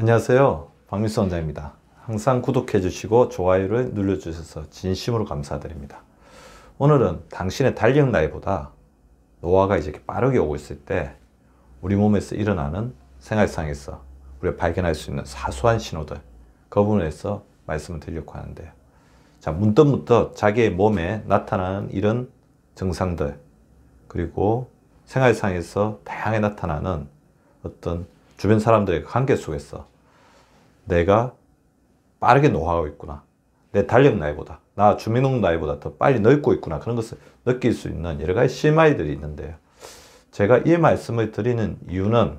안녕하세요. 박민수 원장입니다. 항상 구독해 주시고 좋아요를 눌러 주셔서 진심으로 감사드립니다. 오늘은 당신의 달력 나이보다 노화가 이제 빠르게 오고 있을 때 우리 몸에서 일어나는 생활상에서 우리가 발견할 수 있는 사소한 신호들 그 부분에서 말씀을 드리려고 하는데요. 자, 문득문득 자기의 몸에 나타나는 이런 증상들 그리고 생활상에서 다양하게 나타나는 어떤 주변 사람들의 그 관계 속에서 내가 빠르게 노화하고 있구나. 내 달력 나이보다, 나 주민등 나이보다 더 빨리 늙고 있구나. 그런 것을 느낄 수 있는 여러 가지 심화 i 들이 있는데요. 제가 이 말씀을 드리는 이유는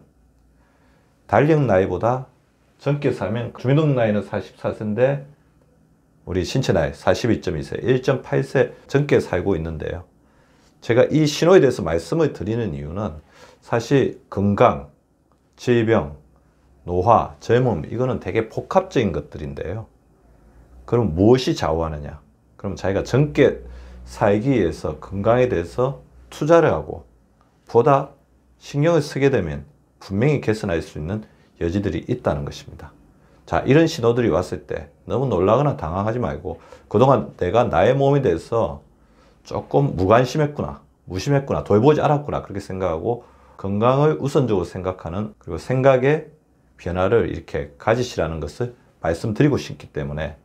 달력 나이보다 젊게 살면 주민등 나이는 44세인데 우리 신체 나이 42.2세, 1.8세 젊게 살고 있는데요. 제가 이 신호에 대해서 말씀을 드리는 이유는 사실 건강, 질병, 노화, 젊음 이거는 되게 복합적인 것들인데요. 그럼 무엇이 좌우하느냐? 그럼 자기가 젊게 살기 위해서 건강에 대해서 투자를 하고 보다 신경을 쓰게 되면 분명히 개선할 수 있는 여지들이 있다는 것입니다. 자, 이런 신호들이 왔을 때 너무 놀라거나 당황하지 말고 그동안 내가 나의 몸에 대해서 조금 무관심했구나, 무심했구나, 돌보지 않았구나 그렇게 생각하고 건강을 우선적으로 생각하는 그리고 생각의 변화를 이렇게 가지시라는 것을 말씀드리고 싶기 때문에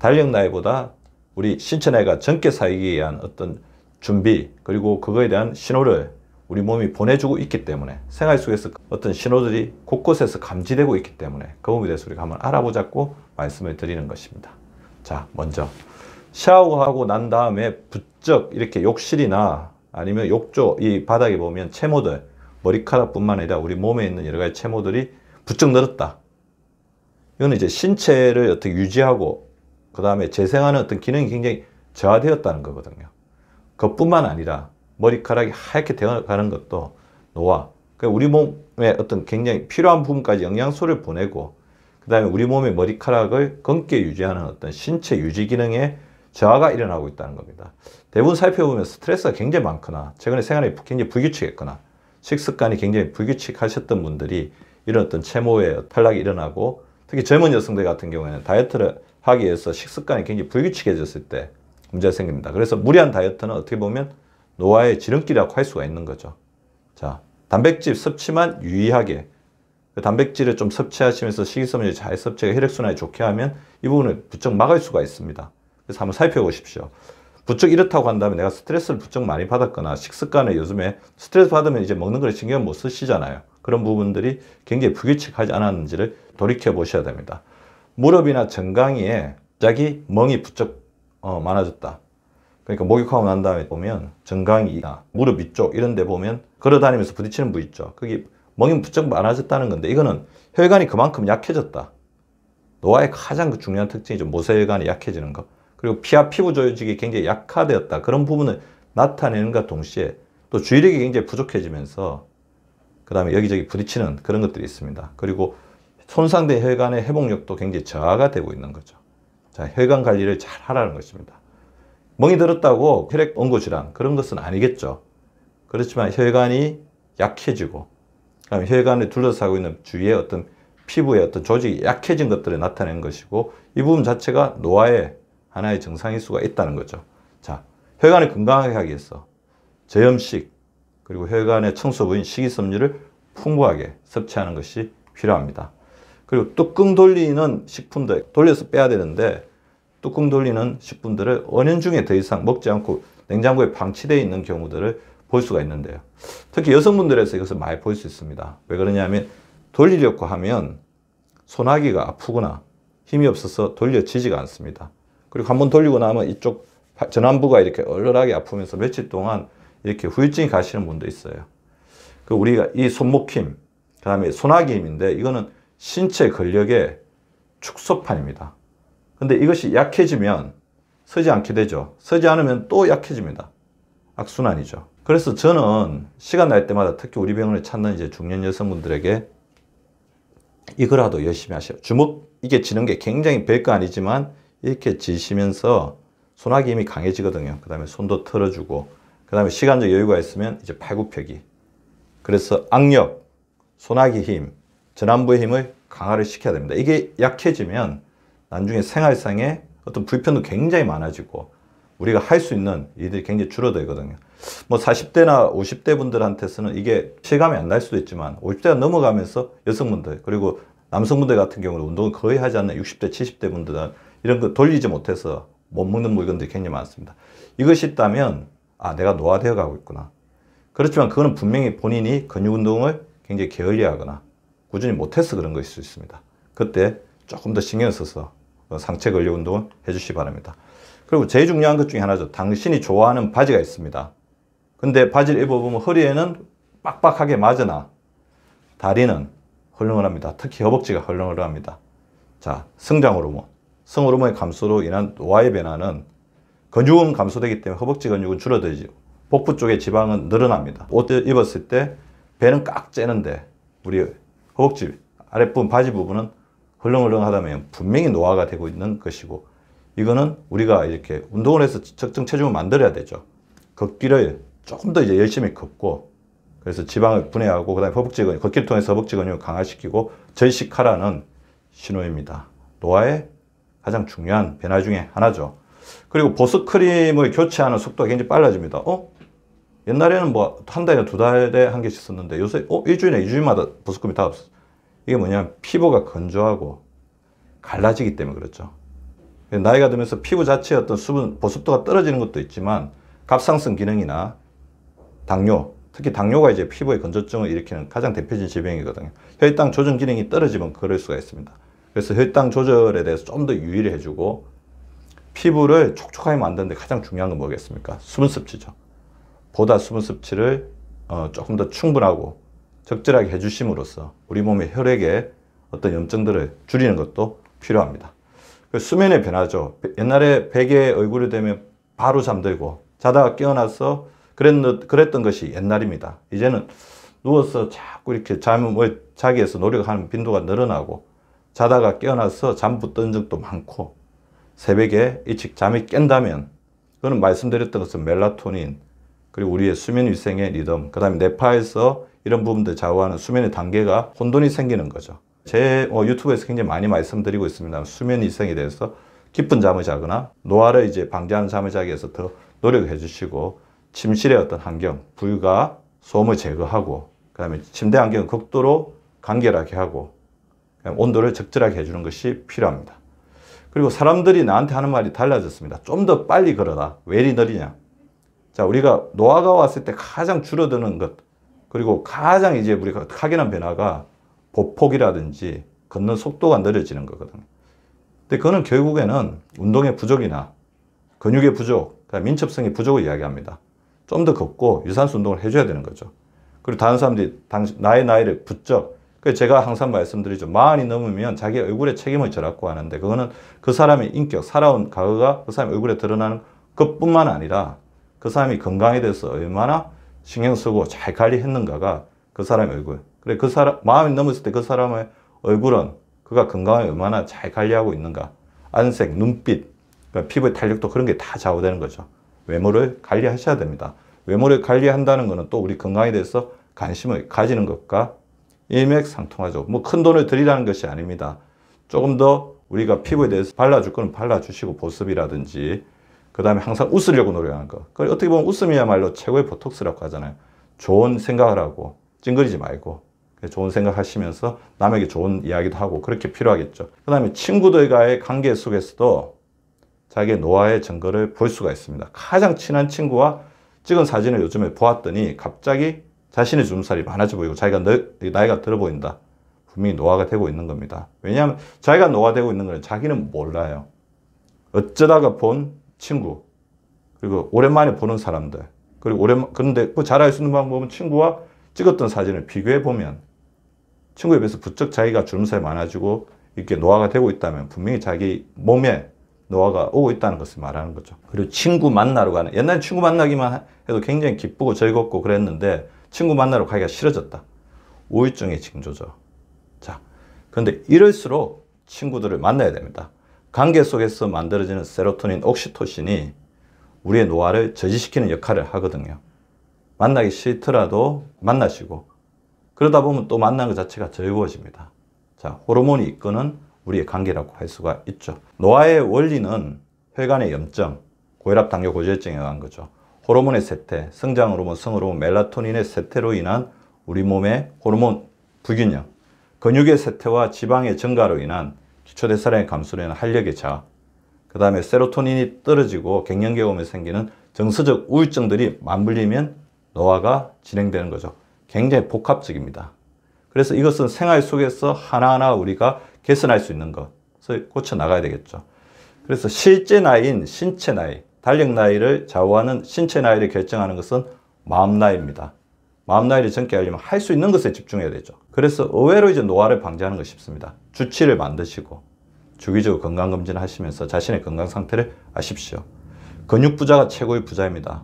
달력 나이보다 우리 신체 나이가 젊게 살기 위한 어떤 준비 그리고 그거에 대한 신호를 우리 몸이 보내주고 있기 때문에 생활 속에서 어떤 신호들이 곳곳에서 감지되고 있기 때문에 그 부분에 대해서 우리가 한번 알아보자고 말씀을 드리는 것입니다. 자 먼저 샤워하고 난 다음에 부쩍 이렇게 욕실이나 아니면 욕조 이 바닥에 보면 체모들 머리카락뿐만 아니라 우리 몸에 있는 여러 가지 체모들이 부쩍 늘었다. 이건 이제 신체를 어떻게 유지하고 그 다음에 재생하는 어떤 기능이 굉장히 저하되었다는 거거든요. 그뿐만 아니라 머리카락이 하얗게 되어가는 것도 노화. 그러니까 우리 몸에 어떤 굉장히 필요한 부분까지 영양소를 보내고 그 다음에 우리 몸의 머리카락을 검게 유지하는 어떤 신체 유지 기능에 저하가 일어나고 있다는 겁니다. 대부분 살펴보면 스트레스가 굉장히 많거나 최근에 생활이 굉장히 불규칙했거나 식습관이 굉장히 불규칙하셨던 분들이 이런 어떤 채모의 탈락이 일어나고 특히 젊은 여성들 같은 경우에는 다이어트를 하기 위해서 식습관이 굉장히 불규칙해졌을 때 문제가 생깁니다. 그래서 무리한 다이어트는 어떻게 보면 노화의 지름길이라고 할 수가 있는 거죠. 자, 단백질 섭취만 유의하게 그 단백질을 좀 섭취하시면서 식이섬유를 잘 섭취해 혈액순환이 좋게 하면 이 부분을 부쩍 막을 수가 있습니다. 그래서 한번 살펴보십시오. 부쩍 이렇다고 한다면 내가 스트레스를 부쩍 많이 받았거나 식습관에 요즘에 스트레스 받으면 이제 먹는 거에 신경 못 쓰시잖아요. 그런 부분들이 굉장히 불규칙하지 않았는지를 돌이켜 보셔야 됩니다. 무릎이나 정강이에 자기 멍이 부쩍 어, 많아졌다. 그러니까 목욕하고 난 다음에 보면 정강이나 무릎 위쪽 이런 데 보면 걸어다니면서 부딪히는 부위 있죠. 그게 멍이 부쩍 많아졌다는 건데 이거는 혈관이 그만큼 약해졌다. 노화의 가장 그 중요한 특징이죠. 모세혈관이 약해지는 것. 그리고 피하 피부 조직이 굉장히 약화되었다. 그런 부분을 나타내는가 동시에 또 주의력이 굉장히 부족해지면서 그 다음에 여기저기 부딪히는 그런 것들이 있습니다. 그리고 손상된 혈관의 회복력도 굉장히 저하가 되고 있는 거죠. 자, 혈관 관리를 잘 하라는 것입니다. 멍이 들었다고 혈액 원고 질환 그런 것은 아니겠죠. 그렇지만 혈관이 약해지고 그다음에 혈관을 둘러싸고 있는 주위의 어떤 피부의 어떤 조직이 약해진 것들을 나타낸 것이고 이 부분 자체가 노화의 하나의 증상일 수가 있다는 거죠. 자, 혈관을 건강하게 하기 위해서 저염식 그리고 혈관의 청소부인 식이섬유를 풍부하게 섭취하는 것이 필요합니다. 그리고 뚜껑 돌리는 식품들 돌려서 빼야 되는데 뚜껑 돌리는 식품들을 5년 중에 더 이상 먹지 않고 냉장고에 방치되어 있는 경우들을 볼 수가 있는데요. 특히 여성분들에서 이것을 많이 볼 수 있습니다. 왜 그러냐면 돌리려고 하면 소나기가 아프거나 힘이 없어서 돌려지지가 않습니다. 그리고 한 번 돌리고 나면 이쪽 전완부가 이렇게 얼얼하게 아프면서 며칠 동안 이렇게 후유증이 가시는 분도 있어요. 그 우리가 이 손목 힘, 그 다음에 소나기 힘인데 이거는 신체 근력의 축소판입니다. 근데 이것이 약해지면 서지 않게 되죠. 서지 않으면 또 약해집니다. 악순환이죠. 그래서 저는 시간 날 때마다 특히 우리 병원을 찾는 이제 중년 여성분들에게 이거라도 열심히 하세요. 주먹 이게 지는 게 굉장히 별거 아니지만 이렇게 지시면서 소나기 힘이 강해지거든요. 그 다음에 손도 틀어주고그 다음에 시간적 여유가 있으면 이제 팔굽혀기 그래서 악력, 소나기 힘, 전완부의 힘을 강화를 시켜야 됩니다. 이게 약해지면 나중에 생활상에 어떤 불편도 굉장히 많아지고 우리가 할 수 있는 일들이 굉장히 줄어들거든요. 뭐 40대나 50대 분들한테서는 이게 실감이 안 날 수도 있지만 50대가 넘어가면서 여성분들 그리고 남성분들 같은 경우는 운동을 거의 하지 않는 60대, 70대 분들은 이런 거 돌리지 못해서 못 먹는 물건들이 굉장히 많습니다. 이것이 있다면 아 내가 노화되어 가고 있구나. 그렇지만 그거는 분명히 본인이 근육운동을 굉장히 게을리하거나 꾸준히 못해서 그런 것일 수 있습니다. 그때 조금 더 신경 써서 상체 근력 운동을 해주시기 바랍니다. 그리고 제일 중요한 것 중에 하나죠. 당신이 좋아하는 바지가 있습니다. 근데 바지를 입어보면 허리에는 빡빡하게 맞으나 다리는 헐렁헐합니다. 특히 허벅지가 헐렁헐렁합니다. 자, 성장 호르몬. 뭐. 성호르몬의 감소로 인한 노화의 변화는 근육은 감소되기 때문에 허벅지 근육은 줄어들죠. 복부 쪽의 지방은 늘어납니다. 옷 입었을 때 배는 깍 째는데 우리 허벅지 아랫부분 바지 부분은 흘렁흘렁하다면 분명히 노화가 되고 있는 것이고 이거는 우리가 이렇게 운동을 해서 적정 체중을 만들어야 되죠. 걷기를 조금 더 이제 열심히 걷고 그래서 지방을 분해하고 그다음에 허벅지 근육, 걷기를 통해서 허벅지 근육을 강화시키고 절식하라는 신호입니다. 노화의 가장 중요한 변화 중에 하나죠. 그리고 보습 크림을 교체하는 속도가 굉장히 빨라집니다. 어? 옛날에는 뭐 한 달에 두 달에 한 개씩 썼는데 요새 어? 일주일에 이주일마다 보습크림이 다 없어. 이게 뭐냐면 피부가 건조하고 갈라지기 때문에 그렇죠. 나이가 들면서 피부 자체의 어떤 수분, 보습도가 떨어지는 것도 있지만 갑상선 기능이나 당뇨, 특히 당뇨가 이제 피부의 건조증을 일으키는 가장 대표적인 질병이거든요. 혈당 조정 기능이 떨어지면 그럴 수가 있습니다. 그래서 혈당 조절에 대해서 좀 더 유의를 해주고 피부를 촉촉하게 만드는데 가장 중요한 건 뭐겠습니까? 수분 섭취죠. 보다 수분 섭취를 어, 조금 더 충분하고 적절하게 해주심으로써 우리 몸의 혈액에 어떤 염증들을 줄이는 것도 필요합니다. 그 수면의 변화죠. 옛날에 베개에 얼굴이 되면 바로 잠들고 자다가 깨어나서 그랬, 그랬던 것이 옛날입니다. 이제는 누워서 자꾸 이렇게 잠을 자기에서 노력하는 빈도가 늘어나고 자다가 깨어나서 잠 붙던 적도 많고 새벽에 일찍 잠이 깬다면 그거는 말씀드렸던 것은 멜라토닌 그리고 우리의 수면 위생의 리듬 그 다음에 뇌파에서 이런 부분들 좌우하는 수면의 단계가 혼돈이 생기는 거죠. 제 어, 유튜브에서 굉장히 많이 말씀드리고 있습니다. 수면 위생에 대해서 깊은 잠을 자거나 노화를 이제 방지하는 잠을 자기 위해서 더 노력해 주시고 침실의 어떤 환경, 불과 소음을 제거하고 그 다음에 침대 환경을 극도로 간결하게 하고 온도를 적절하게 해주는 것이 필요합니다. 그리고 사람들이 나한테 하는 말이 달라졌습니다. 좀 더 빨리 걸어라. 왜 이리 느리냐. 자, 우리가 노화가 왔을 때 가장 줄어드는 것, 그리고 가장 이제 우리가 확인한 변화가 보폭이라든지 걷는 속도가 느려지는 거거든요. 근데 그거는 결국에는 운동의 부족이나 근육의 부족, 그러니까 민첩성의 부족을 이야기합니다. 좀 더 걷고 유산소 운동을 해줘야 되는 거죠. 그리고 다른 사람들이 나의 나이를 부쩍 제가 항상 말씀드리죠. 마흔이 넘으면 자기 얼굴에 책임을 져라고 하는데 그거는 그 사람의 인격, 살아온 과거가 그 사람의 얼굴에 드러나는 것뿐만 아니라 그 사람이 건강에 대해서 얼마나 신경 쓰고 잘 관리했는가가 그 사람의 얼굴. 그래 그 사람 마음이 넘었을 때 그 사람의 얼굴은 그가 건강을 얼마나 잘 관리하고 있는가. 안색, 눈빛, 그러니까 피부의 탄력도 그런 게 다 좌우되는 거죠. 외모를 관리하셔야 됩니다. 외모를 관리한다는 것은 또 우리 건강에 대해서 관심을 가지는 것과 일맥상통하죠. 뭐 큰 돈을 들이라는 것이 아닙니다. 조금 더 우리가 피부에 대해서 발라줄 거는 발라주시고 보습이라든지 그 다음에 항상 웃으려고 노력하는 거. 그걸 어떻게 보면 웃음이야말로 최고의 보톡스라고 하잖아요. 좋은 생각을 하고 찡그리지 말고 좋은 생각하시면서 남에게 좋은 이야기도 하고 그렇게 필요하겠죠. 그 다음에 친구들과의 관계 속에서도 자기의 노화의 증거를 볼 수가 있습니다. 가장 친한 친구와 찍은 사진을 요즘에 보았더니 갑자기 자신의 주름살이 많아져 보이고 자기가 나이가 들어 보인다. 분명히 노화가 되고 있는 겁니다. 왜냐하면 자기가 노화되고 있는 걸 자기는 몰라요. 어쩌다가 본 친구, 그리고 오랜만에 보는 사람들, 그리고 오랜만, 그런데 그 잘할 수 있는 방법은 친구와 찍었던 사진을 비교해 보면 친구에 비해서 부쩍 자기가 주름살이 많아지고 이렇게 노화가 되고 있다면 분명히 자기 몸에 노화가 오고 있다는 것을 말하는 거죠. 그리고 친구 만나러 가는, 옛날 친구 만나기만 해도 굉장히 기쁘고 즐겁고 그랬는데 친구 만나러 가기가 싫어졌다. 우울증의 징조죠. 자, 그런데 이럴수록 친구들을 만나야 됩니다. 관계 속에서 만들어지는 세로토닌, 옥시토신이 우리의 노화를 저지시키는 역할을 하거든요. 만나기 싫더라도 만나시고 그러다 보면 또 만나는 것 자체가 즐거워집니다. 자, 호르몬이 이끄는 우리의 관계라고 할 수가 있죠. 노화의 원리는 혈관의 염증, 고혈압, 당뇨, 고지혈증에 의한 거죠. 호르몬의 세태, 성장 호르몬, 성 호르몬, 멜라토닌의 세태로 인한 우리 몸의 호르몬 불균형, 근육의 세태와 지방의 증가로 인한 기초대사량의 감소로 인한 활력의 자, 그 다음에 세로토닌이 떨어지고 갱년기에 오면 생기는 정서적 우울증들이 맞물리면 노화가 진행되는 거죠. 굉장히 복합적입니다. 그래서 이것은 생활 속에서 하나하나 우리가 개선할 수 있는 것을 고쳐나가야 되겠죠. 그래서 실제 나이인 신체 나이, 달력 나이를 좌우하는 신체 나이를 결정하는 것은 마음 나이입니다. 마음 나이를 젊게 하려면 할 수 있는 것에 집중해야 되죠. 그래서 의외로 이제 노화를 방지하는 것이 쉽습니다. 주치를 만드시고 주기적으로 건강검진을 하시면서 자신의 건강 상태를 아십시오. 근육 부자가 최고의 부자입니다.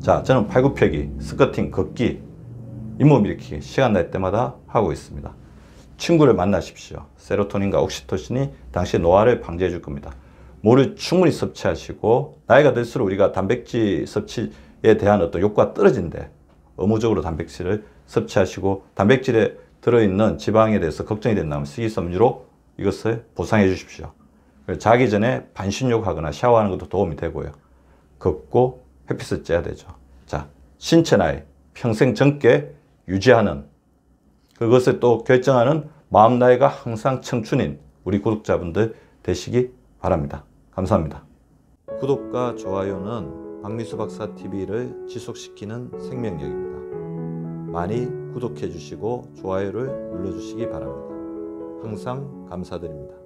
자, 저는 팔굽혀기, 스커팅 걷기, 잇몸 일으키기 시간 날 때마다 하고 있습니다. 친구를 만나십시오. 세로토닌과 옥시토신이 당시 노화를 방지해 줄 겁니다. 물을 충분히 섭취하시고 나이가 들수록 우리가 단백질 섭취에 대한 어떤 욕구가 떨어진대. 의무적으로 단백질을 섭취하시고 단백질에 들어있는 지방에 대해서 걱정이 된다면 식이섬유로 이것을 보상해 주십시오. 자기 전에 반신욕하거나 샤워하는 것도 도움이 되고요. 걷고 햇빛을 쬐야 되죠. 자, 신체 나이, 평생 젊게 유지하는 그것을 또 결정하는 마음 나이가 항상 청춘인 우리 구독자분들 되시기 바랍니다. 감사합니다. 구독과 좋아요는 박미수 박사 TV를 지속시키는 생명력입니다. 많이 구독해 주시고 좋아요를 눌러 주시기 바랍니다. 항상 감사드립니다.